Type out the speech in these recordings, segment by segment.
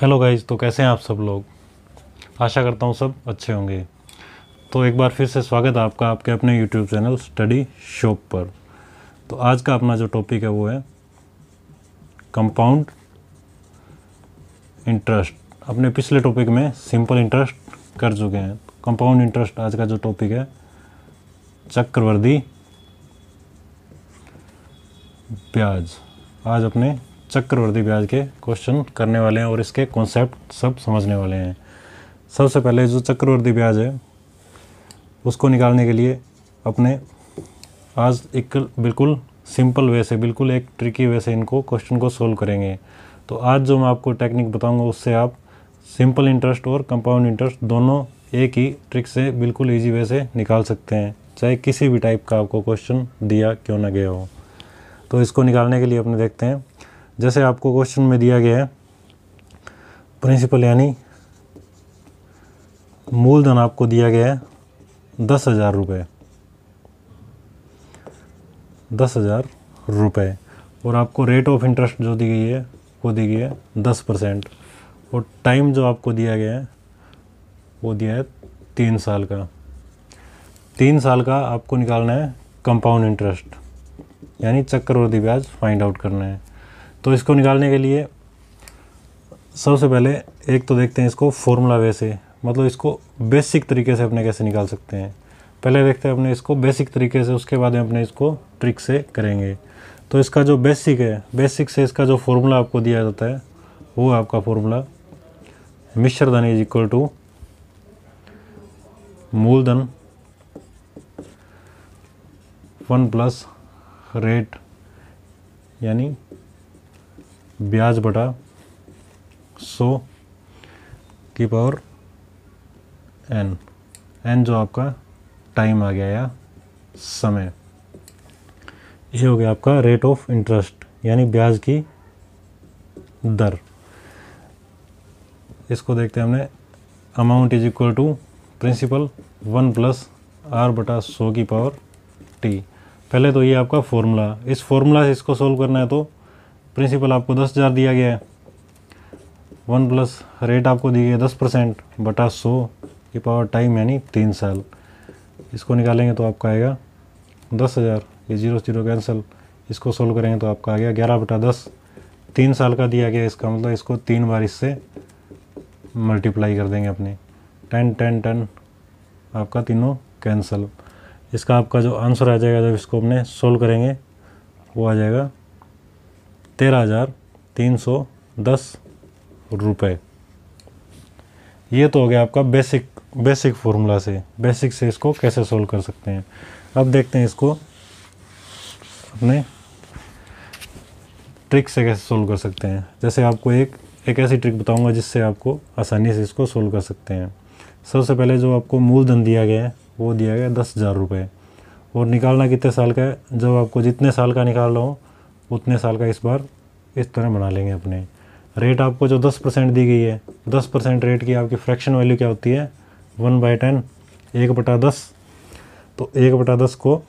hello guys तो कैसे हैं आप सब लोग आशा करता हूँ सब अच्छे होंगे तो एक बार फिर से स्वागत है आपका आपके अपने यूट्यूब चैनल स्टडी शॉप पर तो आज का अपना जो टॉपिक है वो है कंपाउंड इंटरेस्ट अपने पिछले टॉपिक में सिंपल इंटरेस्ट कर चुके हैं कंपाउंड इंटरेस्ट आज का जो टॉपिक है चक्रवर्दी ब्याज आज अपने चक्रवर्ती ब्याज के क्वेश्चन करने वाले हैं और इसके कॉन्सेप्ट सब समझने वाले हैं सबसे पहले जो चक्रवर्ती ब्याज है उसको निकालने के लिए अपने आज एक बिल्कुल सिंपल वे से बिल्कुल एक ट्रिकी वे से इनको क्वेश्चन को सोल्व करेंगे तो आज जो मैं आपको टेक्निक बताऊंगा उससे आप सिंपल इंटरेस्ट और कंपाउंड इंटरेस्ट दोनों एक ही ट्रिक से बिल्कुल इजी वे से निकाल सकते हैं चाहे किसी भी टाइप का आपको क्वेश्चन दिया क्यों ना गया हो तो इसको निकालने के लिए अपने देखते हैं जैसे आपको क्वेश्चन में दिया गया है प्रिंसिपल यानी मूलधन आपको दिया गया है दस हज़ार रुपये दस हज़ार रुपये और आपको रेट ऑफ इंटरेस्ट जो दी गई है वो दी गई है दस परसेंट और टाइम जो आपको दिया गया है वो दिया है तीन साल का तीन साल का आपको निकालना है कंपाउंड इंटरेस्ट यानी चक्रवर्ती ब्याज फाइंड आउट करना है तो इसको निकालने के लिए सबसे पहले एक तो देखते हैं इसको फॉर्मूला वैसे मतलब इसको बेसिक तरीके से अपने कैसे निकाल सकते हैं पहले देखते हैं अपने इसको बेसिक तरीके से उसके बाद अपने इसको ट्रिक से करेंगे तो इसका जो बेसिक है बेसिक से इसका जो फॉर्मूला आपको दिया जाता है वो है आपका फॉर्मूला मिश्र धन इज इक्वल टू मूलधन वन प्लस रेट यानी ब्याज बटा सो की पावर एन एन जो आपका टाइम आ गया या समय ये हो गया आपका रेट ऑफ इंटरेस्ट यानी ब्याज की दर इसको देखते हैं हमने amount is equal to principal one plus R बटा सो की पावर टी पहले तो ये आपका फॉर्मूला इस फॉर्मूला से इसको सॉल्व करना है तो प्रिंसिपल आपको दस हज़ार दिया गया है वन प्लस रेट आपको दी गई दस परसेंट बटा सौ की पावर टाइम यानी तीन साल इसको निकालेंगे तो आपका आएगा दस हज़ार ये जीरो जीरो कैंसिल इसको सोल्व करेंगे तो आपका आ गया ग्यारह बटा दस तीन साल का दिया गया इसका मतलब इसको तीन बार इससे मल्टीप्लाई कर देंगे अपने टेन टेन टेन आपका तीनों कैंसिल इसका आपका जो आंसर आ जाएगा जब इसको अपने सोल्व करेंगे वो आ जाएगा तेरह हज़ार तीन सौ दस रुपये ये तो हो गया आपका बेसिक बेसिक फार्मूला से बेसिक से इसको कैसे सोल्व कर सकते हैं अब देखते हैं इसको अपने ट्रिक से कैसे सोल्व कर सकते हैं जैसे आपको एक एक ऐसी ट्रिक बताऊंगा जिससे आपको आसानी से इसको सोल्व कर सकते हैं सबसे पहले जो आपको मूलधन दिया गया है वो दिया गया दस हज़ार रुपये और निकालना कितने साल का है जब आपको जितने साल का निकालना हो उतने साल का इस बार इस तरह बना लेंगे अपने रेट आपको जो 10 परसेंट दी गई है 10 परसेंट रेट की आपकी फ्रैक्शन वैल्यू क्या होती है वन बाई टेन एक बटा दस तो एक बटा दस को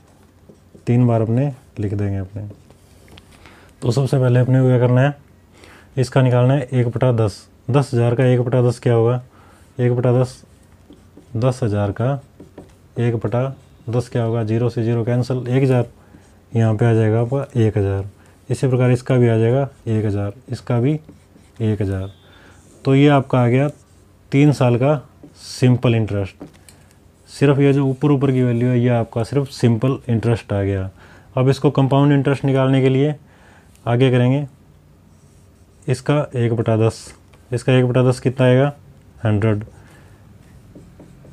तीन बार अपने लिख देंगे अपने तो सबसे पहले अपने को क्या करना है इसका निकालना है एक बटा दस दस हज़ार का एक बटा दस क्या होगा एक बटा दस दस हज़ार का एक बटा दस क्या होगा जीरो से जीरो कैंसिल एक हज़ार यहाँ पर आ जाएगा आपका एक हज़ार इसी प्रकार इसका भी आ जाएगा एक हज़ार इसका भी एक हज़ार तो ये आपका आ गया तीन साल का सिंपल इंटरेस्ट सिर्फ ये जो ऊपर ऊपर की वैल्यू है ये आपका सिर्फ सिंपल इंटरेस्ट आ गया अब इसको कंपाउंड इंटरेस्ट निकालने के लिए आगे करेंगे इसका एक बटा दस इसका एक बटा दस कितना आएगा हंड्रेड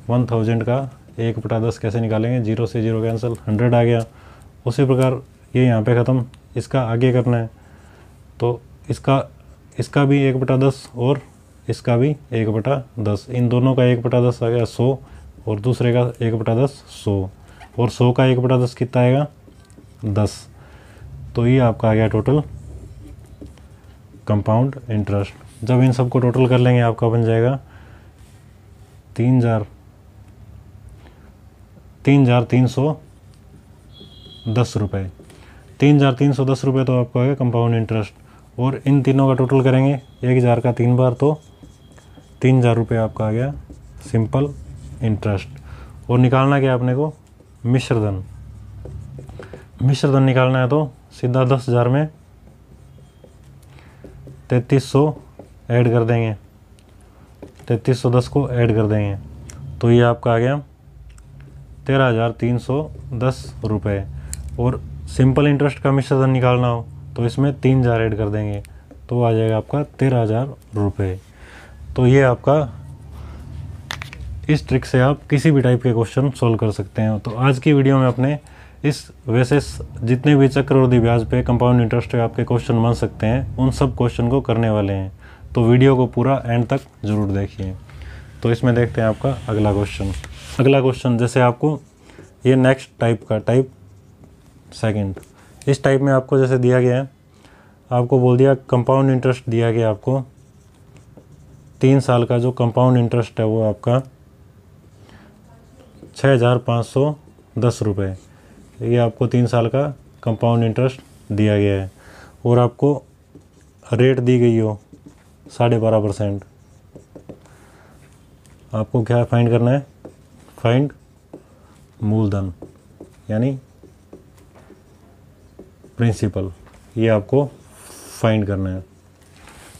वन थाउजेंड का एक बटा दस कैसे निकालेंगे जीरो से जीरो कैंसिल हंड्रेड आ गया उसी प्रकार ये यहाँ पे ख़त्म इसका आगे करना है तो इसका इसका भी एक बटा दस और इसका भी एक बटा दस इन दोनों का एक बटा दस आ गया सौ और दूसरे का एक बटा दस सौ और सौ का एक बटा दस कितना आएगा दस तो ये आपका आ गया टोटल कंपाउंड इंटरेस्ट जब इन सबको टोटल कर लेंगे आपका बन जाएगा तीन हज़ार तीन हज़ार तीन सौ दस रुपये तीन हज़ार तीन सौ दस रुपये तो आपको आएगा कंपाउंड इंटरेस्ट और इन तीनों का टोटल करेंगे एक हज़ार का तीन बार तो तीन हज़ार रुपये आपका आ गया सिंपल इंटरेस्ट और निकालना क्या आपने को मिश्रधन मिश्रधन निकालना है तो सीधा दस हज़ार में तैतीस सौ ऐड कर देंगे तैतीस सौ दस को ऐड कर देंगे तो ये आपका आ गया तेरह हज़ार तीन सौ दस रुपये और सिंपल इंटरेस्ट का मिश्रधन निकालना हो तो इसमें तीन हज़ार ऐड कर देंगे तो आ जाएगा आपका तेरह हज़ार रुपये तो ये आपका इस ट्रिक से आप किसी भी टाइप के क्वेश्चन सोल्व कर सकते हैं तो आज की वीडियो में अपने इस वैसे जितने भी चक्रवर्ती ब्याज पे कंपाउंड इंटरेस्ट आपके क्वेश्चन बन सकते हैं उन सब क्वेश्चन को करने वाले हैं तो वीडियो को पूरा एंड तक ज़रूर देखिए तो इसमें देखते हैं आपका अगला क्वेश्चन अगला क्वेश्चन जैसे आपको ये नेक्स्ट टाइप का टाइप सेकंड इस टाइप में आपको जैसे दिया गया है आपको बोल दिया कंपाउंड इंटरेस्ट दिया गया आपको तीन साल का जो कंपाउंड इंटरेस्ट है वो आपका छः हज़ार पाँच सौ दस रुपये ये आपको तीन साल का कंपाउंड इंटरेस्ट दिया गया है और आपको रेट दी गई हो साढ़े बारह परसेंट आपको क्या फाइंड करना है फाइंड मूलधन यानी प्रिंसिपल ये आपको फाइंड करना है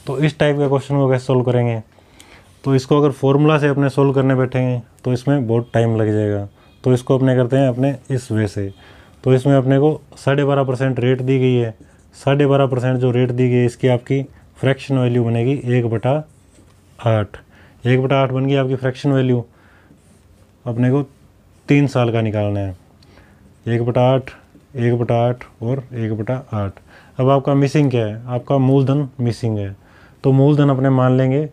तो इस टाइप का क्वेश्चन को कैसे सोल्व करेंगे तो इसको अगर फॉर्मूला से अपने सोल्व करने बैठेंगे तो इसमें बहुत टाइम लग जाएगा तो इसको अपने करते हैं अपने इस वे से तो इसमें अपने को साढ़े बारह परसेंट रेट दी गई है साढ़े बारह परसेंट जो रेट दी गई है इसकी आपकी फ्रैक्शन वैल्यू बनेगी एक बटा आठ एक बटा आठ बन गई आपकी फ्रैक्शन वैल्यू अपने को तीन साल का निकालना है एक बटा आठ एक बटा आठ और एक बटा आठ अब आपका मिसिंग क्या है आपका मूलधन मिसिंग है तो मूलधन अपने मान लेंगे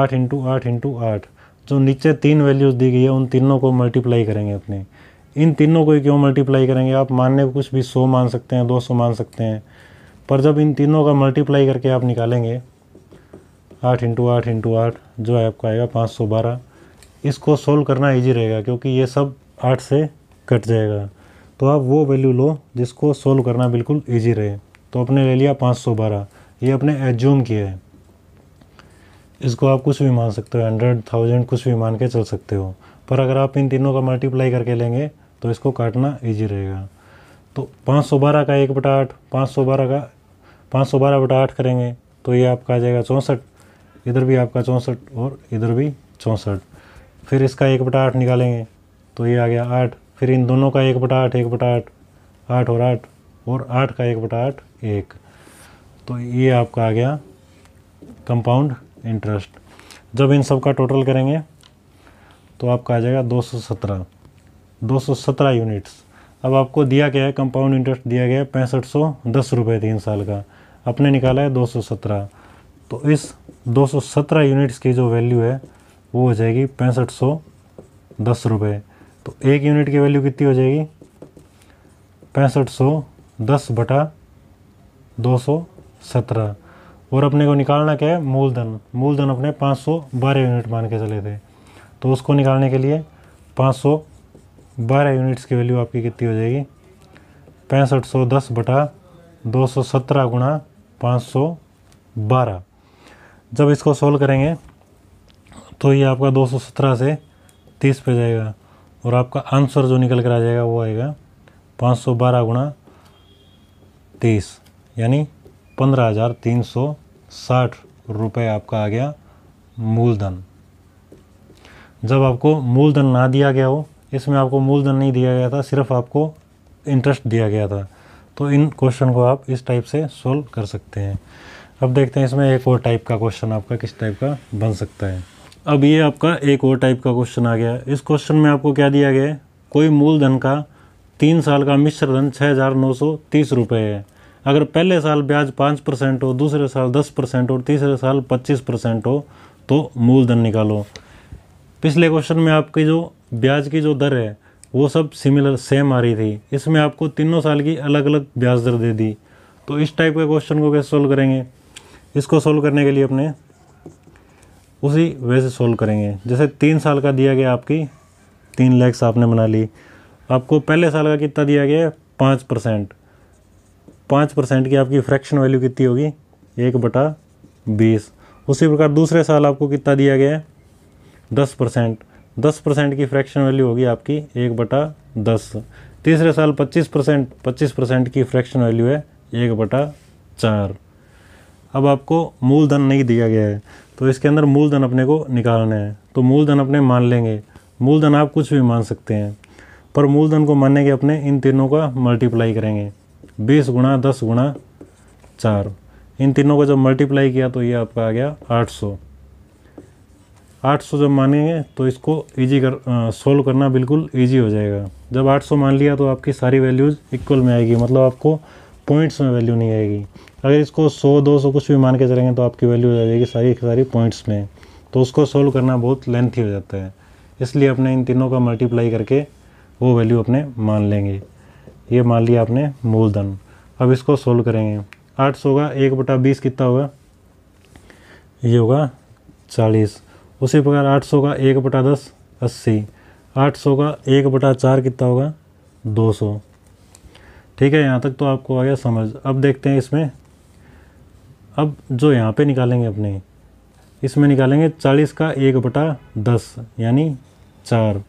आठ इंटू आठ इंटू आठ जो नीचे तीन वैल्यूज़ दी गई है उन तीनों को मल्टीप्लाई करेंगे अपने इन तीनों को क्यों मल्टीप्लाई करेंगे आप मानने को कुछ भी सौ मान सकते हैं दो सौ मान सकते हैं पर जब इन तीनों का मल्टीप्लाई करके आप निकालेंगे आठ इंटू आठ इंटू आठ जो है आपका आएगा पाँच सौ बारह इसको सोल्व करना ईजी रहेगा क्योंकि ये सब आठ से कट जाएगा तो आप वो वैल्यू लो जिसको सोल्व करना बिल्कुल ईजी रहे तो आपने ले लिया पाँच सौ बारह ये अपने एज्यूम किया है इसको आप कुछ भी मान सकते हो हंड्रेड थाउजेंड कुछ भी मान के चल सकते हो पर अगर आप इन तीनों का मल्टीप्लाई करके लेंगे तो इसको काटना ईजी रहेगा तो पाँच सौ बारह का एक बटा आठ पाँच सौ बारह का पाँच सौ बारह बटा आठ करेंगे तो ये आपका आ जाएगा चौंसठ इधर भी आपका चौंसठ और इधर भी चौंसठ फिर इसका एक बटा आठ निकालेंगे तो ये आ गया आठ फिर इन दोनों का एक बटा आठ एक बटा आठ आठ और आठ और आठ का एक बटा आठ एक तो ये आपका आ गया कंपाउंड इंटरेस्ट जब इन सब का टोटल करेंगे तो आपका आ जाएगा 217 217 यूनिट्स अब आपको दिया गया है कंपाउंड इंटरेस्ट दिया गया है पैंसठ सौ दस रुपये तीन साल का अपने निकाला है 217 तो इस 217 यूनिट्स की जो वैल्यू है वो हो जाएगी पैंसठ सौ दस रुपये तो एक यूनिट की वैल्यू कितनी हो जाएगी पैंसठ सौ दस बटा दो सौ सत्रह और अपने को निकालना क्या है मूलधन मूलधन अपने पाँच सौ बारह यूनिट मान के चले थे तो उसको निकालने के लिए पाँच सौ बारह यूनिट्स की वैल्यू आपकी कितनी हो जाएगी पैंसठ सौ दस बटा दो सौ सत्रह गुणा पाँच सौ बारह जब इसको सोल्व करेंगे तो ये आपका दो सौ सत्रह से तीस पे जाएगा और आपका आंसर जो निकल कर आ जाएगा वो आएगा पाँच सौ बारह गुणा तेईस यानी पंद्रह हज़ार तीन सौ साठ रुपये आपका आ गया मूलधन जब आपको मूलधन ना दिया गया हो इसमें आपको मूलधन नहीं दिया गया था सिर्फ आपको इंटरेस्ट दिया गया था तो इन क्वेश्चन को आप इस टाइप से सोल्व कर सकते हैं अब देखते हैं इसमें एक और टाइप का क्वेश्चन आपका किस टाइप का बन सकता है अब ये आपका एक और टाइप का क्वेश्चन आ गया इस क्वेश्चन में आपको क्या दिया गया है कोई मूलधन का तीन साल का मिश्र धन छः हज़ार नौ सौ तीस रुपये है अगर पहले साल ब्याज पाँच परसेंट हो दूसरे साल दस परसेंट हो तीसरे साल पच्चीस परसेंट हो तो मूलधन निकालो पिछले क्वेश्चन में आपकी जो ब्याज की जो दर है वो सब सिमिलर सेम आ रही थी इसमें आपको तीनों साल की अलग अलग ब्याज दर दे दी तो इस टाइप के क्वेश्चन को कैसे सोल्व करेंगे इसको सोल्व करने के लिए अपने उसी वे से सोल्व करेंगे जैसे तीन साल का दिया गया आपकी तीन लैक्स आपने बना ली आपको पहले साल का कितना दिया गया है पाँच परसेंट पाँच परसेंट की आपकी फ्रैक्शन वैल्यू कितनी होगी एक बटा बीस उसी प्रकार दूसरे साल आपको कितना दिया गया है दस परसेंट दस परसेंट की फ्रैक्शन वैल्यू होगी आपकी एक बटा दस तीसरे साल पच्चीस परसेंट पच्चीस परसेंट की फ्रैक्शन वैल्यू है एक बटा चार अब आपको मूलधन नहीं दिया गया है तो इसके अंदर मूलधन अपने को निकालना है तो मूलधन अपने मान लेंगे मूलधन आप कुछ भी मान सकते हैं पर मूलधन को मानने के अपने इन तीनों का मल्टीप्लाई करेंगे बीस गुणा दस गुणा चार इन तीनों का जब मल्टीप्लाई किया तो ये आपका आ गया आठ सौ आठ सौ जब मानेंगे तो इसको इजी कर सोल्व करना बिल्कुल इजी हो जाएगा जब आठ सौ मान लिया तो आपकी सारी वैल्यूज़ इक्वल में आएगी मतलब आपको पॉइंट्स में वैल्यू नहीं आएगी अगर इसको सौ दो सौ कुछ भी मान के चलेंगे तो आपकी वैल्यू आ जाएगी सारी सारी पॉइंट्स में तो उसको सोल्व करना बहुत लेंथी हो जाता है इसलिए अपने इन तीनों का मल्टीप्लाई करके वो वैल्यू अपने मान लेंगे ये मान लिया आपने मूलधन अब इसको सोल्व करेंगे आठ सौ का एक बटा बीस कितना होगा ये होगा चालीस उसी प्रकार आठ सौ का एक बटा दस अस्सी आठ सौ का एक बटा चार कितना होगा दो सौ ठीक है यहाँ तक तो आपको आ गया समझ अब देखते हैं इसमें अब जो यहाँ पे निकालेंगे अपने इसमें निकालेंगे चालीस का एक बटा दस यानी चार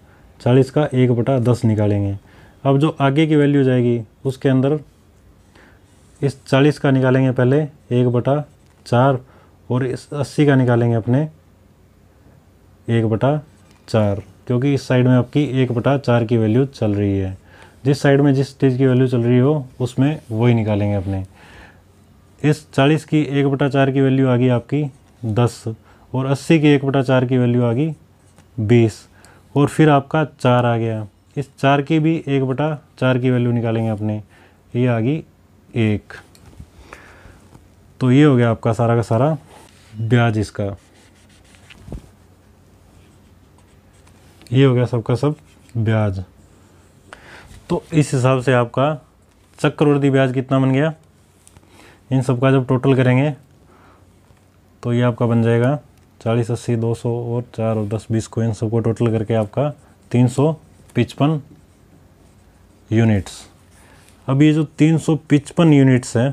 चालीस का एक बटा दस निकालेंगे अब जो आगे की वैल्यू जाएगी उसके अंदर इस चालीस का निकालेंगे पहले एक बटा चार और इस अस्सी का निकालेंगे अपने एक बटा चार क्योंकि इस साइड में आपकी एक बटा चार की वैल्यू चल रही है जिस साइड में जिस चीज़ की वैल्यू चल रही हो उसमें वही निकालेंगे अपने इस चालीस की एक बटा चार की वैल्यू आ गई आपकी दस और अस्सी की एक बटा चार की वैल्यू आ गई बीस और फिर आपका चार आ गया इस चार की भी एक बटा चार की वैल्यू निकालेंगे अपने ये आ गई एक तो ये हो गया आपका सारा का सारा ब्याज इसका ये हो गया सबका सब ब्याज तो इस हिसाब से आपका चक्रवर्ती ब्याज कितना बन गया इन सब का जब टोटल करेंगे तो ये आपका बन जाएगा चालीस अस्सी दो सौ और चार और दस बीस को इन सबको टोटल करके आपका तीन सौ पिचपन यूनिट्स अब ये जो तीन सौ पिचपन यूनिट्स है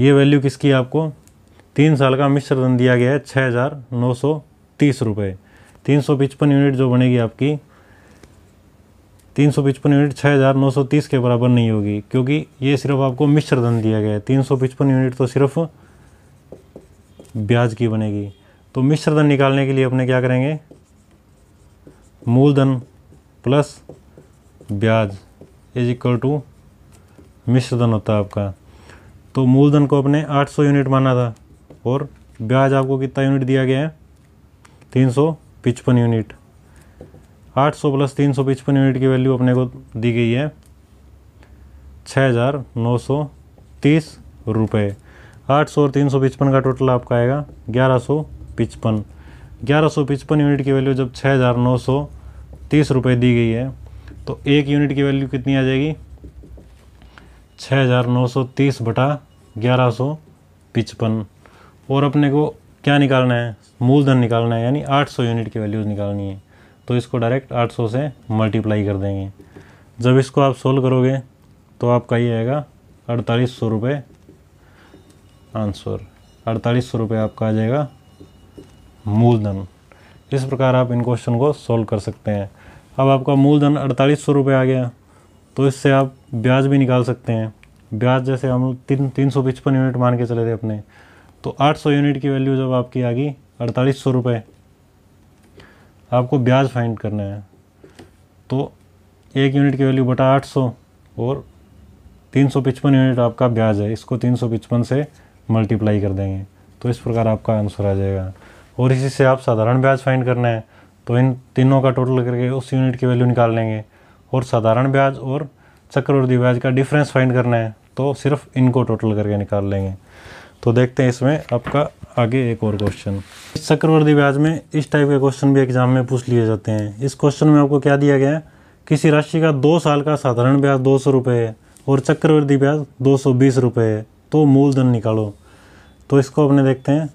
ये वैल्यू किसकी आपको तीन साल का मिश्र धन दिया गया है छः हज़ार नौ सौ तीस रुपये तीन सौ पिचपन यूनिट जो बनेगी आपकी तीन सौ पिचपन यूनिट छः हज़ार नौ सौ तीस के बराबर नहीं होगी क्योंकि ये सिर्फ आपको मिश्र धन दिया गया है तीन सौ पिचपन यूनिट तो सिर्फ ब्याज की बनेगी तो मिश्र धन निकालने के लिए अपने क्या करेंगे मूलधन प्लस ब्याज इज इक्वल टू मिश्र धन होता है आपका तो मूलधन को अपने 800 यूनिट माना था और ब्याज आपको कितना यूनिट दिया गया है तीन सौ पिचपन यूनिट आठ सौ प्लस तीन सौ पचपन यूनिट की वैल्यू अपने को दी गई है छः हज़ार नौ सौ तीस रुपये आठ सौ और तीन सौ पचपन का टोटल आपका आएगा ग्यारह सौ पचपन ग्यारह सौ पचपन यूनिट की वैल्यू जब छः हज़ार नौ सौ तीस रुपये दी गई है तो एक यूनिट की वैल्यू कितनी आ जाएगी छः हज़ार नौ सौ तीस बटा ग्यारह सौ पिचपन और अपने को क्या निकालना है मूलधन निकालना है यानी आठ सौ यूनिट की वैल्यूज़ निकालनी है तो इसको डायरेक्ट 800 से मल्टीप्लाई कर देंगे जब इसको आप सोल्व करोगे तो आपका ये आएगा अड़तालीस सौ रुपये आंसर अड़तालीस सौ रुपये आपका आ जाएगा मूलधन इस प्रकार आप इन क्वेश्चन को सोल्व कर सकते हैं अब आपका मूलधन अड़तालीस सौ रुपये आ गया तो इससे आप ब्याज भी निकाल सकते हैं ब्याज जैसे हम तीन तीन सौ पचपन यूनिट मान के चले थे अपने तो आठ सौ यूनिट की वैल्यू जब आपकी आ गई अड़तालीस सौ रुपये आपको ब्याज फाइंड करना है तो एक यूनिट की वैल्यू बटा 800 और तीन यूनिट आपका ब्याज है इसको तीन से मल्टीप्लाई कर देंगे तो इस प्रकार आपका आंसर आ जाएगा और इसी से आप साधारण ब्याज फाइंड करना है तो इन तीनों का टोटल करके उस यूनिट की वैल्यू निकाल लेंगे और साधारण ब्याज और चक्रवर्ती ब्याज का डिफरेंस फाइंड करना है तो सिर्फ इनको टोटल करके निकाल लेंगे तो देखते हैं इसमें आपका आगे एक और क्वेश्चन चक्रवर्ती ब्याज में इस टाइप के क्वेश्चन भी एग्जाम में पूछ लिए जाते हैं इस क्वेश्चन में आपको क्या दिया गया है किसी राशि का दो साल का साधारण ब्याज दो सौ रुपये है और चक्रवर्ती ब्याज दो सौ बीस रुपये है तो मूलधन निकालो तो इसको अपने देखते हैं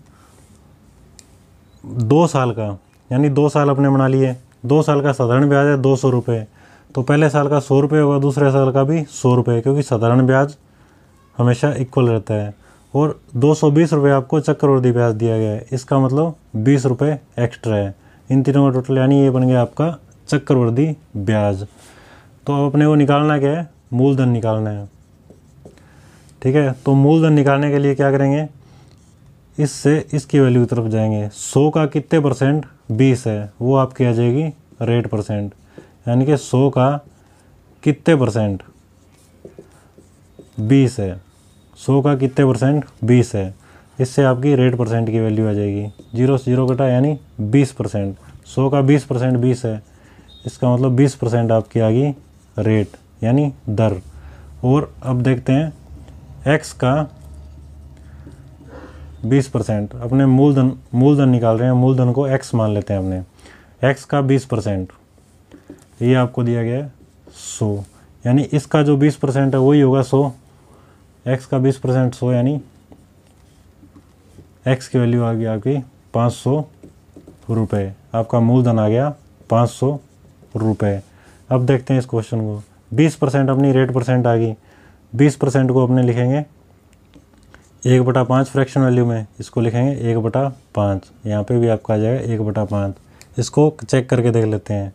दो साल का यानी दो साल अपने बना लिए दो साल का साधारण ब्याज है दो सौ रुपये तो पहले साल का सौ रुपये होगा दूसरे साल का भी सौ रुपये क्योंकि साधारण ब्याज हमेशा इक्वल रहता है और दो सौ बीस रुपये आपको चक्रवर्ती ब्याज दिया गया है इसका मतलब बीस रुपये एक्स्ट्रा है इन तीनों का टोटल यानी ये बन गया आपका चक्रवर्ती ब्याज तो अब अपने वो निकालना क्या है मूलधन निकालना है ठीक है तो मूलधन निकालने के लिए क्या करेंगे इससे इसकी वैल्यू की तरफ जाएंगे सौ का कितने परसेंट बीस है वो आपकी आ जाएगी रेट परसेंट यानी कि सौ का कितने परसेंट बीस है सौ का कितने परसेंट बीस है इससे आपकी रेट परसेंट की वैल्यू आ जाएगी जीरो से जीरो कटा यानी बीस परसेंट सौ का बीस परसेंट बीस है इसका मतलब बीस परसेंट आपकी आ गई रेट यानी दर और अब देखते हैं एक्स का बीस परसेंट अपने मूलधन मूलधन निकाल रहे हैं मूलधन को एक्स मान लेते हैं हमने एक्स का बीस परसेंट ये आपको दिया गया है सौ यानी इसका जो बीस परसेंट है वही होगा सौ एक्स का बीस परसेंट सौ यानी एक्स की वैल्यू आ गई आपकी पाँच सौ रुपये आपका मूलधन आ गया पाँच सौ रुपये अब देखते हैं इस क्वेश्चन को बीस परसेंट अपनी रेट परसेंट आ गई बीस परसेंट को अपने लिखेंगे एक बटा पाँच फ्रैक्शन वैल्यू में इसको लिखेंगे एक बटा पाँच यहाँ पर भी आपका आ जाएगा एक बटा पाँच इसको चेक करके देख लेते हैं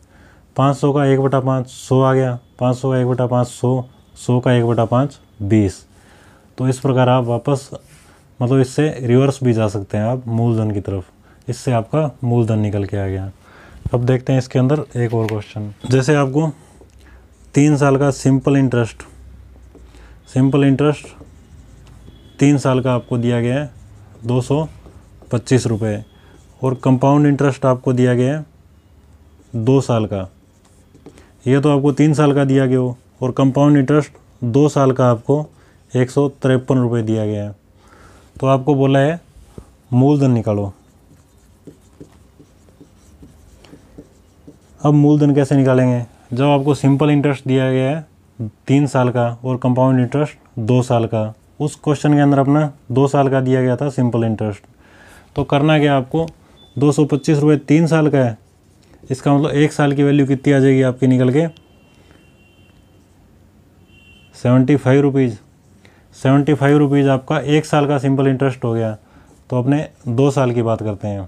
पाँच सौ का एक बटा पाँच सौ आ गया पाँच सौ का एक बटा पाँच सौ सौ का एक बटा पाँच बीस तो इस प्रकार आप वापस मतलब इससे रिवर्स भी जा सकते हैं आप मूलधन की तरफ इससे आपका मूलधन निकल के आ गया अब देखते हैं इसके अंदर एक और क्वेश्चन जैसे आपको तीन साल का सिंपल इंटरेस्ट सिंपल इंटरेस्ट तीन साल का आपको दिया गया है दो सौ पच्चीस रुपये और कंपाउंड इंटरेस्ट आपको दिया गया है दो साल का ये तो आपको तीन साल का दिया गया हो और कंपाउंड इंटरेस्ट दो साल का आपको एक सौ तिरपन रुपये दिया गया है तो आपको बोला है मूलधन निकालो अब मूलधन कैसे निकालेंगे जब आपको सिंपल इंटरेस्ट दिया गया है तीन साल का और कंपाउंड इंटरेस्ट दो साल का उस क्वेश्चन के अंदर अपना दो साल का दिया गया था सिंपल इंटरेस्ट तो करना क्या आपको दो सौ पच्चीस रुपये तीन साल का है इसका मतलब एक साल की वैल्यू कितनी आ जाएगी आपकी निकल के seventy five rupees seventy five rupees आपका एक साल का सिंपल इंटरेस्ट हो गया तो अपने दो साल की बात करते हैं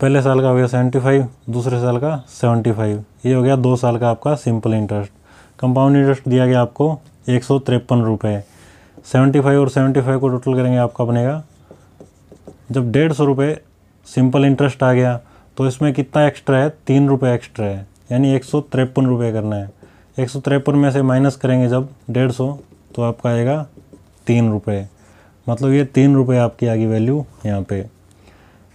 पहले साल का हो गया सेवेंटी फाइव दूसरे साल का सेवेंटी फाइव ये हो गया दो साल का आपका सिंपल इंटरेस्ट कंपाउंड इंटरेस्ट दिया गया आपको एक सौ तिरपन रुपये सेवेंटी फाइव और सेवेंटी फाइव को टोटल करेंगे आपका बनेगा जब डेढ़ सौ रुपये सिंपल इंटरेस्ट आ गया तो इसमें कितना एक्स्ट्रा है तीन रुपये एक्स्ट्रा है यानी एक सौ तिरपन रुपये करना है एक सौ तिरपन में से माइनस करेंगे जब डेढ़ सौ तो आपका आएगा तीन रुपये मतलब ये तीन रुपये आपकी आ गई वैल्यू यहाँ पे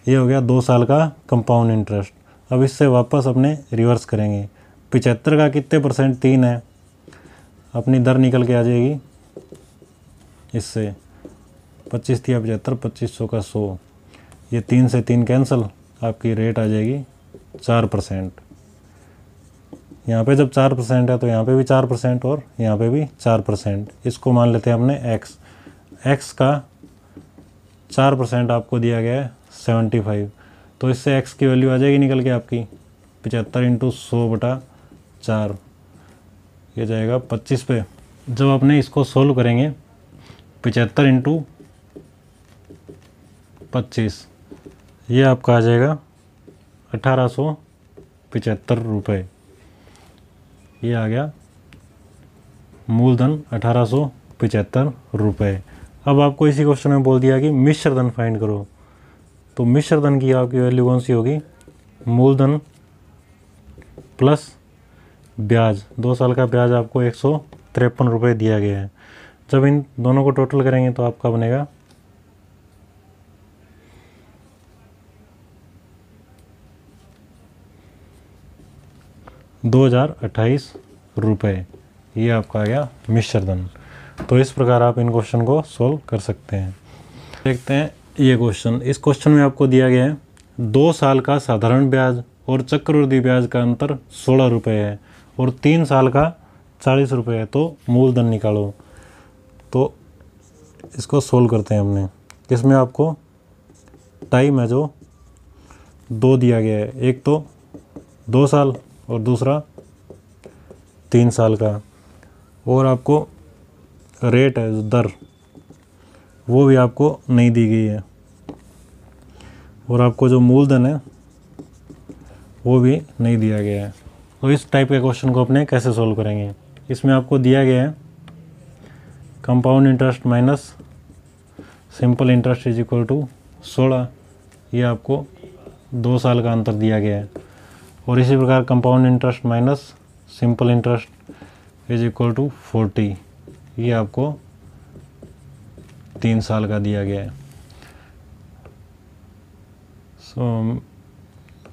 ये हो गया दो साल का कंपाउंड इंटरेस्ट अब इससे वापस अपने रिवर्स करेंगे पिचहत्तर का कितने परसेंट तीन है अपनी दर निकल के आ जाएगी इससे पच्चीस थी पचहत्तर पच्चीस सौ का सौ ये तीन से तीन कैंसिल आपकी रेट आ जाएगी चार परसेंट यहाँ पे जब चार परसेंट है तो यहाँ पे भी चार परसेंट और यहाँ पे भी चार परसेंट इसको मान लेते हैं हमने एक्स एक्स का चार परसेंट आपको दिया गया है सेवेंटी फाइव तो इससे एक्स की वैल्यू आ जाएगी निकल के आपकी पचहत्तर इंटू सौ बटा चार ये जाएगा पच्चीस पे जब आपने इसको सोल्व करेंगे पचहत्तर इंटू पच्चीस ये आपका आ जाएगा अठारह सौ पचहत्तर रुपये ये आ गया मूलधन अठारह सौ पचहत्तर रुपये अब आपको इसी क्वेश्चन में बोल दिया कि मिश्र धन फाइंड करो तो मिश्र धन की आपकी वैल्यू कौन सी होगी मूलधन प्लस ब्याज दो साल का ब्याज आपको एक सौ तिरपन रुपये दिया गया है जब इन दोनों को टोटल करेंगे तो आपका बनेगा दो हज़ार अट्ठाईस रुपये ये आपका आ गया मिश्रधन तो इस प्रकार आप इन क्वेश्चन को सॉल्व कर सकते हैं देखते हैं ये क्वेश्चन इस क्वेश्चन में आपको दिया गया है दो साल का साधारण ब्याज और चक्रवृद्धि ब्याज का अंतर सोलह रुपये है और तीन साल का चालीस रुपये है तो मूलधन निकालो तो इसको सोल्व करते हैं हमने इसमें आपको टाइम है जो दो दिया गया है एक तो दो साल और दूसरा तीन साल का और आपको रेट है दर वो भी आपको नहीं दी गई है और आपको जो मूलधन है वो भी नहीं दिया गया है तो इस टाइप के क्वेश्चन को अपने कैसे सॉल्व करेंगे इसमें आपको दिया गया है compound interest minus simple interest is equal to सोलह ये आपको दो साल का अंतर दिया गया है और इसी प्रकार compound interest minus simple interest is equal to forty ये आपको तीन साल का दिया गया है सो so,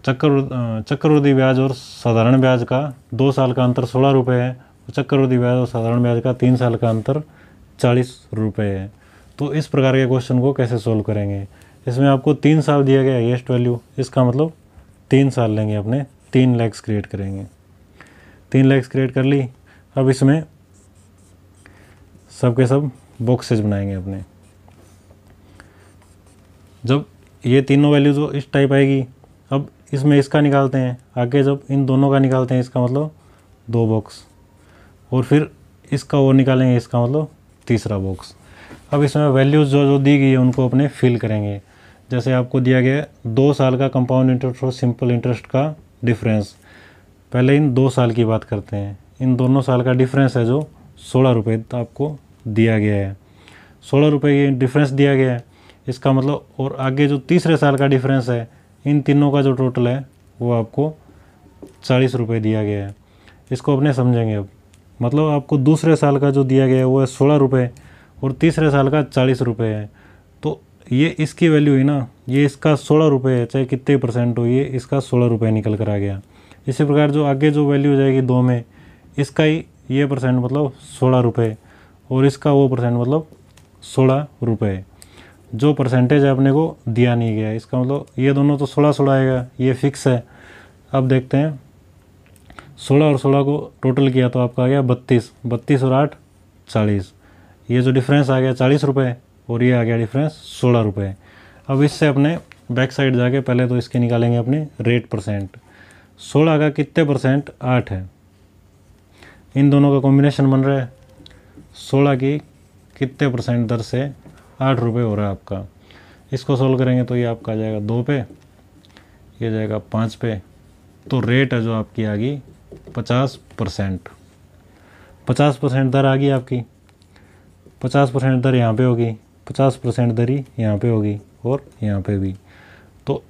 चक्कर चक्रवृद्धि ब्याज और साधारण ब्याज का दो साल का अंतर सोलह रुपये है चक्रवृद्धि ब्याज और साधारण ब्याज का तीन साल का अंतर चालीस रुपये है तो इस प्रकार के क्वेश्चन को कैसे सोल्व करेंगे इसमें आपको तीन साल दिया गया हाइएस्ट वैल्यू इसका मतलब तीन साल लेंगे अपने तीन लेग्स क्रिएट करेंगे तीन लेग्स क्रिएट कर ली अब इसमें सब के सब बॉक्सेज बनाएंगे अपने जब ये तीनों वैल्यूज इस टाइप आएगी अब इसमें इसका निकालते हैं आगे जब इन दोनों का निकालते हैं इसका मतलब दो बॉक्स और फिर इसका और निकालेंगे इसका मतलब तीसरा बॉक्स अब इसमें वैल्यूज़ जो जो दी गई है उनको अपने फिल करेंगे जैसे आपको दिया गया है दो साल का कंपाउंड इंटरेस्ट और सिंपल इंटरेस्ट का डिफरेंस पहले इन दो साल की बात करते हैं इन दोनों साल का डिफरेंस है जो सोलह रुपये आपको दिया गया है सोलह रुपये की डिफरेंस दिया गया है इसका मतलब और आगे जो तीसरे साल का डिफरेंस है इन तीनों का जो टोटल है वो आपको चालीस रुपये दिया गया है इसको अपने समझेंगे अब मतलब आपको दूसरे साल का जो दिया गया है वो है सोलह रुपये और तीसरे साल का चालीस रुपये है तो ये इसकी वैल्यू हुई ना ये इसका सोलह रुपये है चाहे कितने परसेंट हो ये इसका सोलह रुपये निकल कर आ गया इसी प्रकार जो आगे जो वैल्यू हो जाएगी दो में इसका ही ये परसेंट मतलब सोलह रुपये और इसका वो परसेंट मतलब सोलह रुपये जो परसेंटेज है अपने को दिया नहीं गया इसका मतलब ये दोनों तो सोलह सोलह आएगा ये फिक्स है अब देखते हैं सोलह और सोलह को टोटल किया तो आपका आ गया बत्तीस बत्तीस और आठ चालीस ये जो डिफरेंस आ गया चालीस रुपये और ये आ गया डिफरेंस सोलह रुपये अब इससे अपने बैक साइड जाके पहले तो इसके निकालेंगे अपने रेट परसेंट सोलह का कितने परसेंट आठ है इन दोनों का कॉम्बिनेशन बन रहा है सोलह की कितने परसेंट दर से आठ रुपये हो रहा है आपका इसको सोल्व करेंगे तो ये आपका आ जाएगा दो पे ये जाएगा पाँच पे तो रेट है जो आपकी आ गई पचास परसेंट पचास परसेंट दर आ गई आपकी पचास परसेंट दर यहाँ पे होगी पचास परसेंट दर ही यहाँ पे होगी और यहाँ पे भी तो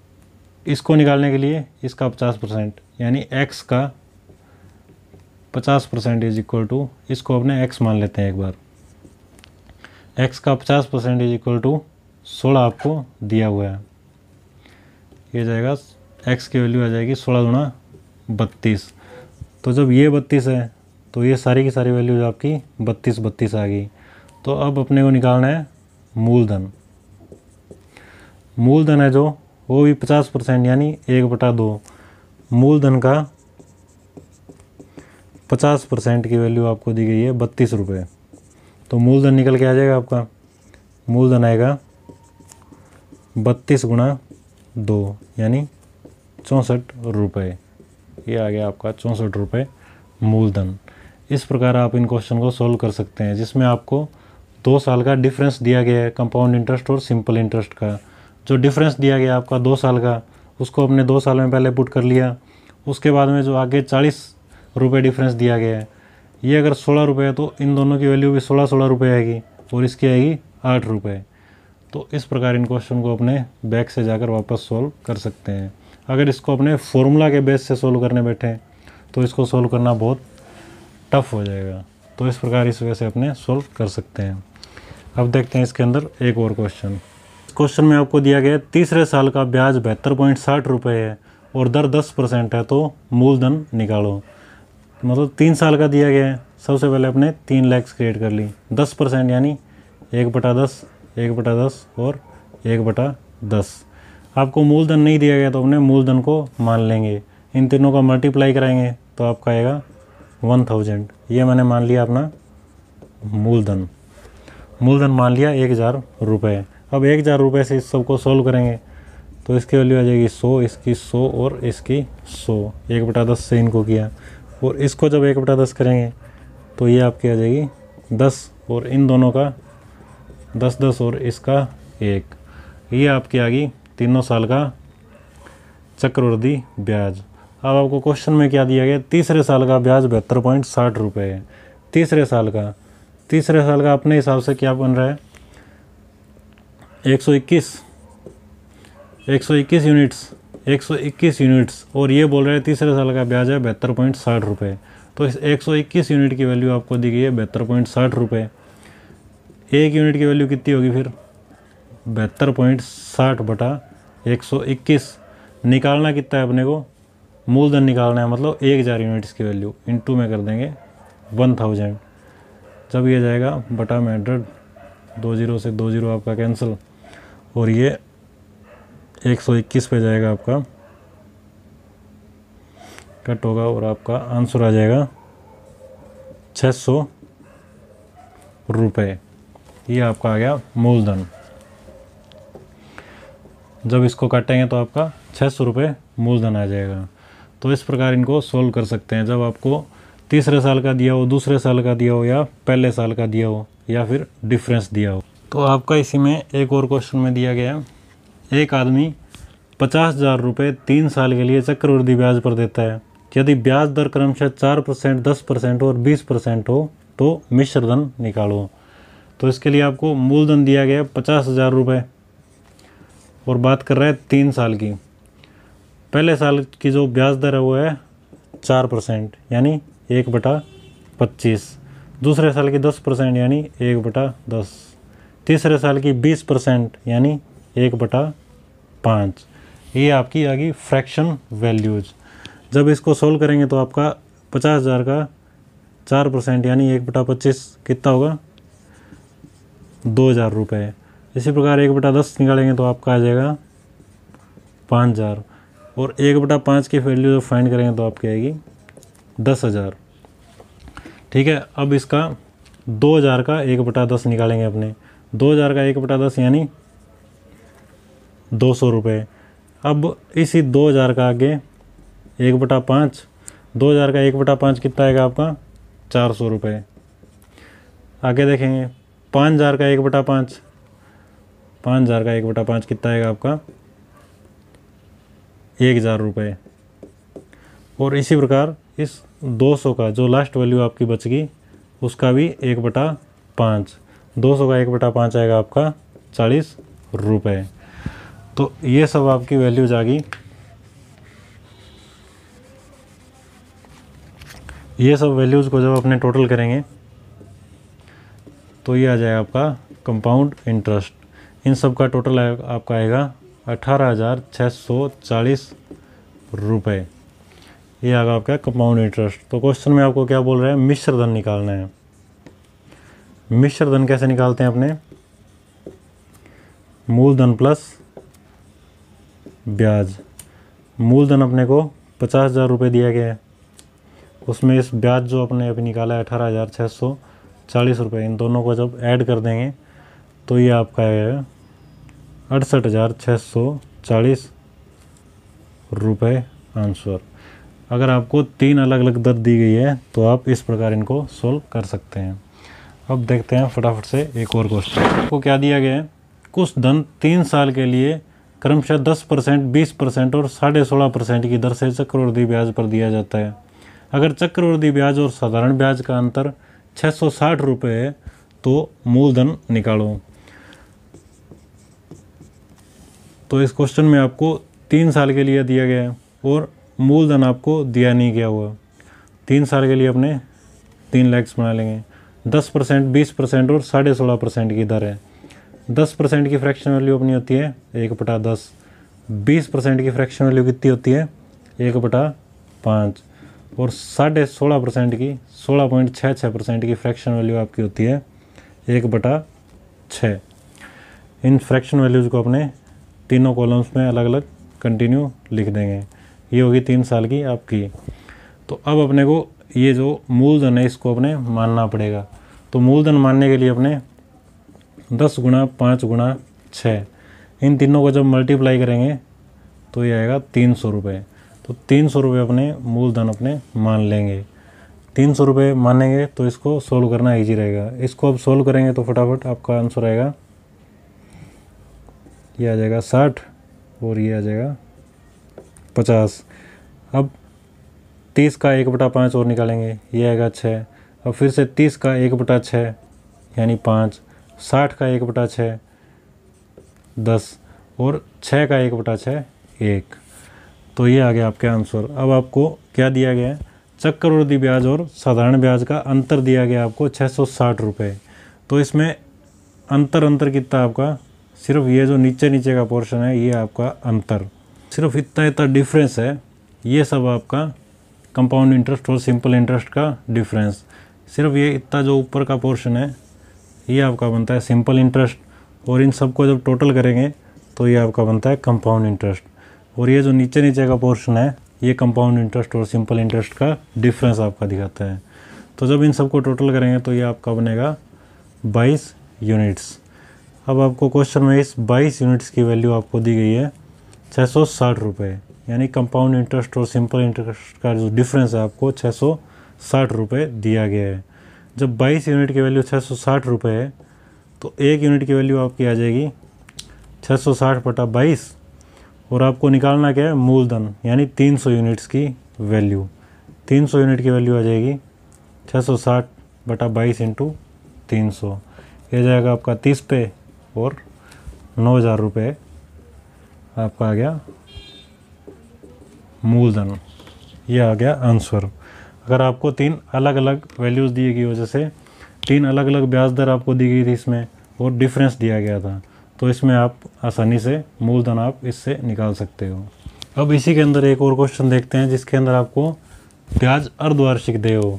इसको निकालने के लिए इसका पचास परसेंट यानी एक्स का पचास परसेंट इज इक्वल टू इसको अपने एक्स मान लेते हैं एक बार एक्स का पचास परसेंट इज इक्वल टू सोलह आपको दिया हुआ है ये जाएगा एक्स की वैल्यू आ जाएगी सोलह गुणा बत्तीस तो जब ये बत्तीस है तो ये सारी की सारी वैल्यूज आपकी बत्तीस बत्तीस आ गई तो अब अपने को निकालना है मूलधन मूलधन है जो वो भी पचास परसेंट यानी एक बटा दो मूलधन का पचास परसेंट की वैल्यू आपको दी गई है बत्तीस रुपये तो मूलधन निकल के आ जाएगा आपका मूलधन आएगा बत्तीस गुणा दो यानी चौंसठ रुपये ये आ गया आपका चौंसठ रुपये मूलधन इस प्रकार आप इन क्वेश्चन को सॉल्व कर सकते हैं जिसमें आपको दो साल का डिफरेंस दिया गया है कंपाउंड इंटरेस्ट और सिंपल इंटरेस्ट का जो डिफरेंस दिया गया आपका दो साल का उसको अपने दो साल में पहले पुट कर लिया उसके बाद में जो आगे चालीस रुपये डिफरेंस दिया गया है ये अगर सोलह रुपये है तो इन दोनों की वैल्यू भी सोलह सोलह रुपये आएगी और इसकी आएगी आठ रुपये तो इस प्रकार इन क्वेश्चन को अपने बैक से जाकर वापस सॉल्व कर सकते हैं अगर इसको अपने फॉर्मूला के बेस से सोल्व करने बैठे तो इसको सोल्व करना बहुत टफ हो जाएगा तो इस प्रकार इस वजह से अपने सोल्व कर सकते हैं अब देखते हैं इसके अंदर एक और क्वेश्चन क्वेश्चन में आपको दिया गया तीसरे साल का ब्याज बहत्तर पॉइंट साठ रुपये है और दर दस परसेंट है तो मूलधन निकालो मतलब तीन साल का दिया गया है सबसे पहले अपने तीन लैक्स क्रिएट कर ली दस परसेंट यानी एक बटा दस एक बटा दस और एक बटा दस आपको मूलधन नहीं दिया गया तो अपने मूलधन को मान लेंगे इन तीनों का मल्टीप्लाई कराएंगे तो आपका आएगा वन थाउजेंड ये मैंने मान लिया अपना मूलधन मूलधन मान लिया एक हज़ार रुपये अब एक हज़ार रुपये से इस सबको सोल्व करेंगे तो इसकी वैल्यू आ जाएगी सौ इसकी सौ और इसकी सौ एक बटा दस से इनको किया और इसको जब एक बटा दस करेंगे तो ये आपकी आ जाएगी दस और इन दोनों का दस दस और इसका एक ये आपकी आ गई तीनों साल का चक्रवृद्धि ब्याज अब आपको क्वेश्चन में क्या दिया गया तीसरे साल का ब्याज बहत्तर पॉइंट साठ रुपये है तीसरे साल का तीसरे साल का अपने हिसाब से क्या बन रहा है 121 यूनिट्स 121 यूनिट्स और ये बोल रहे हैं तीसरे साल का ब्याज है बहत्तर पॉइंट साठ रुपये तो इस 121 यूनिट की वैल्यू आपको दी गई है बहत्तर पॉइंट साठ रुपये एक यूनिट की वैल्यू कितनी होगी फिर बहत्तर पॉइंट साठ बटा एक सौ इक्कीस निकालना कितना है अपने को मूलधन निकालना है मतलब एक हज़ार यूनिट्स की वैल्यू इन टू में कर देंगे वन थाउजेंड जब ये जाएगा बटा में हंड्रेड दो जीरो से दो जीरो आपका कैंसिल और ये 121 पे जाएगा आपका कट होगा और आपका आंसर आ जाएगा छः सौ रुपये ये आपका आ गया मूलधन जब इसको काटेंगे तो आपका छः सौ रुपये मूलधन आ जाएगा तो इस प्रकार इनको सोल्व कर सकते हैं जब आपको तीसरे साल का दिया हो दूसरे साल का दिया हो या पहले साल का दिया हो या फिर डिफरेंस दिया हो तो आपका इसी में एक और क्वेश्चन में दिया गया एक आदमी पचास हज़ार रुपये तीन साल के लिए चक्रवृद्धि ब्याज पर देता है यदि ब्याज दर क्रमशः चार परसेंट दस परसेंट और बीस परसेंट हो तो मिश्रधन निकालो तो इसके लिए आपको मूलधन दिया गया पचास हज़ार रुपये और बात कर रहे हैं तीन साल की पहले साल की जो ब्याज दर है वो है चार परसेंट यानी एक बटा पच्चीस दूसरे साल की दस परसेंट यानी एक बटा दस तीसरे साल की बीस परसेंट यानी एक बटा पाँच ये आपकी आ गई फ्रैक्शन वैल्यूज़ जब इसको सोल्व करेंगे तो आपका पचास हज़ार का चार परसेंट यानी एक बटा पच्चीस कितना होगा दो हज़ार रुपये इसी प्रकार एक बटा दस निकालेंगे तो आपका आ जाएगा पाँच हज़ार और एक बटा पाँच की वैल्यू जब फाइंड करेंगे तो आपकी आएगी दस हज़ार ठीक है अब इसका दो हज़ार का एक बटा दस निकालेंगे अपने दो हज़ार का एक बटा दस यानी दो सौ रुपये अब इसी दो हज़ार का आगे एक बटा पाँच दो हज़ार का एक बटा पाँच कितना आएगा आपका चार सौ रुपये आगे देखेंगे पाँच हज़ार का एक बटा पाँच पाँच हज़ार का एक बटा पाँच कितना आएगा आपका एक हज़ार रुपये और इसी प्रकार इस दो सौ का जो लास्ट वैल्यू आपकी बच गई उसका भी एक बटा पाँच दो सौ का एक बटा पाँच आएगा आपका चालीस रुपये तो ये सब आपकी वैल्यूज आ गई ये सब वैल्यूज़ को जब अपने टोटल करेंगे तो ये आ जाएगा आपका कंपाउंड इंटरेस्ट इन सब का टोटल आपका आएगा अठारह हज़ार छः सौ चालीस रुपये ये आएगा आपका कंपाउंड इंटरेस्ट तो क्वेश्चन में आपको क्या बोल रहा है मिश्र धन निकालना है मिश्र धन कैसे निकालते हैं अपने मूलधन प्लस ब्याज मूलधन अपने को पचास हज़ार रुपये दिया गया है उसमें इस ब्याज जो अपने अभी निकाला है अठारह हज़ार छः सौ चालीस रुपये इन दोनों को जब ऐड कर देंगे तो ये आपका है अड़सठ हज़ार छः सौ चालीस रुपये आंसर अगर आपको तीन अलग अलग दर दी गई है तो आप इस प्रकार इनको सोल्व कर सकते हैं अब देखते हैं फटाफट से एक और क्वेश्चन को क्या दिया गया है कुछ धन तीन साल के लिए क्रमशः दस परसेंट बीस परसेंट और साढ़े सोलह परसेंट की दर से चक्रवृद्धि ब्याज पर दिया जाता है अगर चक्रवृद्धि ब्याज और साधारण ब्याज का अंतर छः सौ साठ रुपये है तो मूलधन निकालो तो इस क्वेश्चन में आपको तीन साल के लिए दिया गया है और मूलधन आपको दिया नहीं गया हुआ तीन साल के लिए अपने तीन लैक्स बना लेंगे दस परसेंट बीस परसेंट और साढ़े सोलह परसेंट की दर है दस परसेंट की फ्रैक्शन वैल्यू अपनी होती है एक बटा दस बीस परसेंट की फ्रैक्शन वैल्यू कितनी होती है एक बटा पाँच और साढ़े सोलह परसेंट की सोलह पॉइंट छः छः परसेंट की फ्रैक्शन वैल्यू आपकी होती है एक बटा छः इन फ्रैक्शन वैल्यूज़ को अपने तीनों कॉलम्स में अलग अलग कंटिन्यू लिख देंगे ये होगी तीन साल की आपकी तो अब अपने को ये जो मूलधन है इसको अपने मानना पड़ेगा तो मूलधन मानने के लिए अपने दस गुणा पाँच गुणा छः इन तीनों को जब मल्टीप्लाई करेंगे तो ये आएगा तीन सौ रुपये तो तीन सौ रुपये अपने मूलधन अपने मान लेंगे तीन सौ रुपये मानेंगे तो इसको सोल्व करना ईजी रहेगा इसको अब सोल्व करेंगे तो फटाफट आपका आंसर आएगा ये आ जाएगा साठ और ये आ जाएगा पचास अब तीस का एक बटा पाँच और निकालेंगे ये आएगा छः और फिर से तीस का एक बटा छः यानी पाँच साठ का एक बटा छः दस और छः का एक बटा छः एक तो ये आ गया आपके आंसर अब आपको क्या दिया गया है चक्रवृद्धि ब्याज और साधारण ब्याज का अंतर दिया गया आपको छः सौ साठ रुपये तो इसमें अंतर अंतर कितना आपका सिर्फ ये जो नीचे नीचे का पोर्शन है ये आपका अंतर सिर्फ इतना इतना डिफरेंस है ये सब आपका कंपाउंड इंटरेस्ट और सिंपल इंटरेस्ट का डिफरेंस सिर्फ ये इतना जो ऊपर का पोर्शन है ये आपका बनता है सिंपल इंटरेस्ट और इन सबको जब टोटल करेंगे तो ये आपका बनता है कंपाउंड इंटरेस्ट और ये जो नीचे नीचे का पोर्शन है ये कंपाउंड इंटरेस्ट और सिंपल इंटरेस्ट का डिफरेंस आपका दिखाता है तो जब इन सबको टोटल करेंगे तो ये आपका बनेगा बाईस यूनिट्स अब आपको क्वेश्चन में इस बाईस यूनिट्स की वैल्यू आपको दी गई है छः सौ साठ रुपये यानी कंपाउंड इंटरेस्ट और सिंपल इंटरेस्ट का जो डिफरेंस है आपको छः सौ साठ रुपये दिया गया है जब बाईस यूनिट की वैल्यू छः सौ साठ रुपये है तो एक यूनिट की वैल्यू आपकी आ जाएगी छः सौ साठ बटा बाईस और आपको निकालना क्या है मूलधन यानी तीन सौ यूनिट्स की वैल्यू तीन सौ यूनिट की वैल्यू आ जाएगी छः सौ साठ बटा बाईस इंटू तीन सौ यह जाएगा आपका तीस पे और नौ हज़ार रुपये आपका आ गया मूलधन ये आ गया आंसर अगर आपको तीन अलग अलग वैल्यूज़ दिए गई वजह से तीन अलग अलग ब्याज दर आपको दी गई थी इसमें और डिफरेंस दिया गया था तो इसमें आप आसानी से मूलधन आप इससे निकाल सकते हो अब इसी के अंदर एक और क्वेश्चन देखते हैं जिसके अंदर आपको ब्याज अर्धवार्षिक दे हो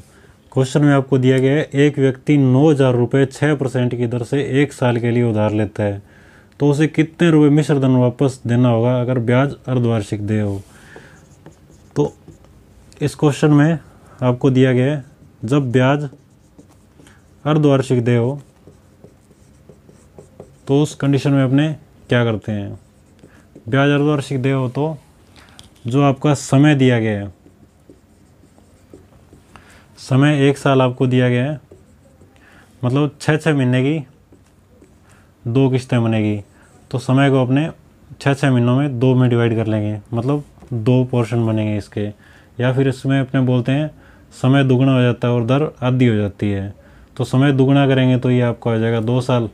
क्वेश्चन में आपको दिया गया है एक व्यक्ति नौ हज़ार रुपये छः परसेंट की दर से एक साल के लिए उधार लेता है तो उसे कितने रुपये मिश्र धन वापस देना होगा अगर ब्याज अर्धवार्षिक दे हो इस क्वेश्चन में आपको दिया गया है जब ब्याज अर्धवार्षिक दे हो तो उस कंडीशन में अपने क्या करते हैं ब्याज अर्धवार्षिक दे हो तो जो आपका समय दिया गया है समय एक साल आपको दिया गया है मतलब छः छः महीने की दो किस्तें बनेगी तो समय को अपने छः छः महीनों में दो में डिवाइड कर लेंगे मतलब दो पोर्शन बनेंगे इसके या फिर इसमें अपने बोलते हैं समय दुगना हो जाता है और दर आधी हो जाती है तो समय दुगना करेंगे तो ये आपको आ जाएगा दो साल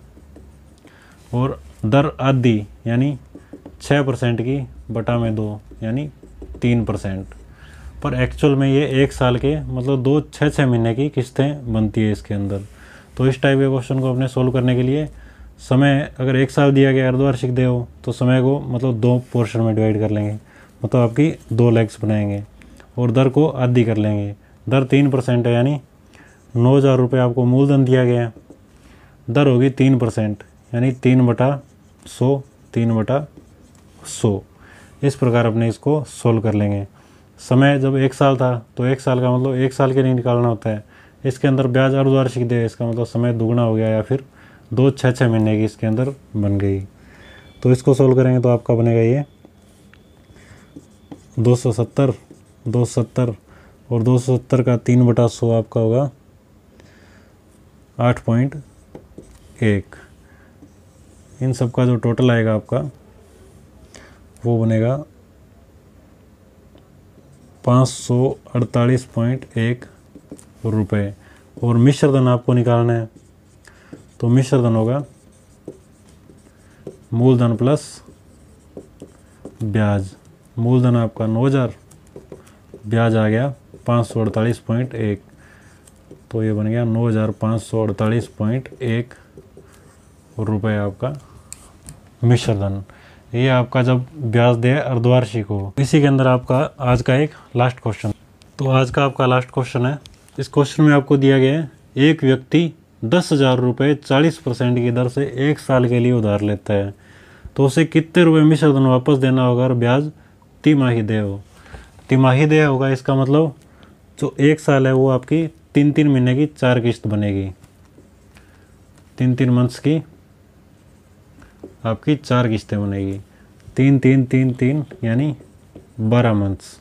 और दर आधी यानी छः परसेंट की बटा में दो यानी तीन परसेंट पर एक्चुअल में ये एक साल के मतलब दो छः छः महीने की किस्तें बनती है इसके अंदर तो इस टाइप के क्वेश्चन को अपने सोल्व करने के लिए समय अगर एक साल दिया गया अर्धवार्षिक दे हो तो समय को मतलब दो पोर्शन में डिवाइड कर लेंगे मतलब आपकी दो लेग्स बनाएंगे और दर को आधी कर लेंगे दर तीन परसेंट है यानी नौ हज़ार रुपये आपको मूलधन दिया गया है दर होगी तीन परसेंट यानी तीन बटा सौ तीन बटा सौ इस प्रकार अपने इसको सोल्व कर लेंगे समय जब एक साल था तो एक साल का मतलब एक साल के लिए निकालना होता है इसके अंदर ब्याज अर्धवार्षिक दे इसका मतलब समय दुगना हो गया या फिर दो छः छः महीने की इसके अंदर बन गई तो इसको सोल्व करेंगे तो आपका बनेगा ये दो सौ सत्तर दो सत्तर और दो सौ सत्तर का तीन बटा सौ आपका होगा आठ पॉइंट एक इन सब का जो टोटल आएगा आपका वो बनेगा पाँच सौ अड़तालीस पॉइंट एक रुपये और धन आपको निकालना है तो मिश्र धन होगा मूलधन प्लस ब्याज मूलधन आपका नौ हज़ार ब्याज आ गया पाँच सौ अड़तालीस पॉइंट एक तो ये बन गया नौ हज़ार पाँच सौ अड़तालीस पॉइंट एक रुपये आपका मिश्रधन ये आपका जब ब्याज दे अर्धवार्षिक हो इसी के अंदर आपका आज का एक लास्ट क्वेश्चन तो आज का आपका लास्ट क्वेश्चन है इस क्वेश्चन में आपको दिया गया है एक व्यक्ति दस हज़ार रुपये चालीस परसेंट की दर से एक साल के लिए उधार लेता है तो उसे कितने रुपये मिश्रधन वापस देना होगा और ब्याज तिमाही दे हो तिमाही देय होगा इसका मतलब जो एक साल है वो आपकी तीन तीन महीने की चार किस्त बनेगी तीन तीन मंथ्स की आपकी चार किस्तें बनेगी तीन तीन तीन तीन यानी बारह मंथ्स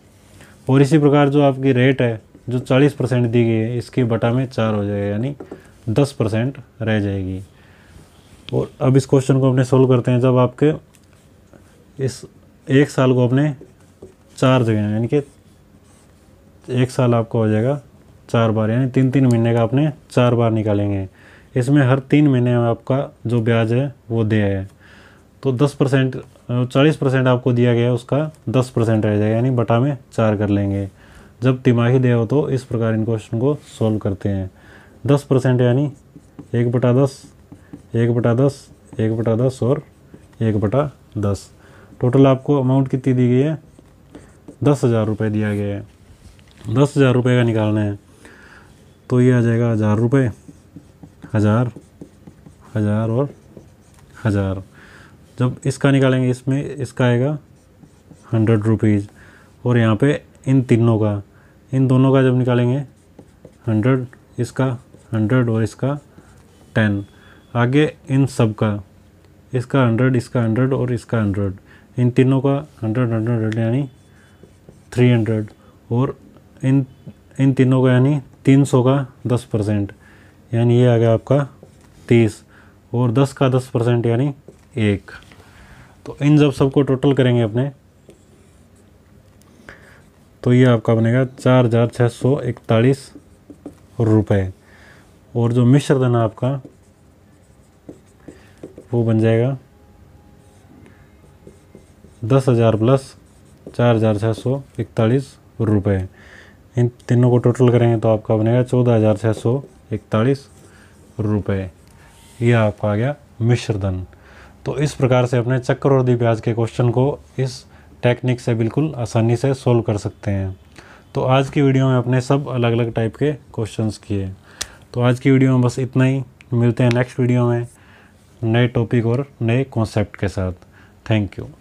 और इसी प्रकार जो आपकी रेट है जो चालीस परसेंट दी गई है इसकी बटा में चार हो जाएगा यानी दस परसेंट रह जाएगी और अब इस क्वेश्चन को अपने सोल्व करते हैं जब आपके इस एक साल को अपने चार जगह यानी कि एक साल आपका हो जाएगा चार बार यानी तीन तीन महीने का आपने चार बार निकालेंगे इसमें हर तीन महीने में आपका जो ब्याज है वो दिया है तो दस परसेंट चालीस परसेंट आपको दिया गया है उसका दस परसेंट रह जाएगा यानी बटा में चार कर लेंगे जब तिमाही दे हो तो इस प्रकार इन क्वेश्चन को सॉल्व करते हैं दस परसेंट यानी एक बटा दस एक बटा दस एक बटा दस और एक बटा दस टोटल आपको अमाउंट कितनी दी गई है दस हज़ार रुपये दिया गया है दस हज़ार रुपये का निकालना है तो ये आ जाएगा हज़ार रुपये हज़ार हज़ार और हज़ार जब इसका निकालेंगे इसमें इसका आएगा हंड्रेड रुपीज़ और यहाँ पे इन तीनों का इन दोनों का जब निकालेंगे हंड्रेड इसका हंड्रेड और इसका टेन आगे इन सब का इसका हंड्रेड इसका हंड्रेड और इसका हंड्रेड इन तीनों का हंड्रेड हंड्रेड यानी 300 और इन इन तीनों का यानी 300 का 10 परसेंट यानी ये आ गया आपका 30 और 10 का 10 परसेंट यानी एक तो इन जब सबको टोटल करेंगे अपने तो ये आपका बनेगा चार हज़ार छः सौ इकतालीस रुपये और जो मिश्र धन आपका वो बन जाएगा दस हज़ार प्लस चार हज़ार छः सौ इकतालीस रुपये इन तीनों को टोटल करेंगे तो आपका बनेगा चौदह हज़ार छः सौ इकतालीस रुपये यह आपका आ गया मिश्रधन तो इस प्रकार से अपने चक्रवर्ती ब्याज के क्वेश्चन को इस टेक्निक से बिल्कुल आसानी से सोल्व कर सकते हैं तो आज की वीडियो में अपने सब अलग अलग टाइप के क्वेश्चंस किए तो आज की वीडियो में बस इतना ही मिलते हैं नेक्स्ट वीडियो में नए टॉपिक और नए कॉन्सेप्ट के साथ थैंक यू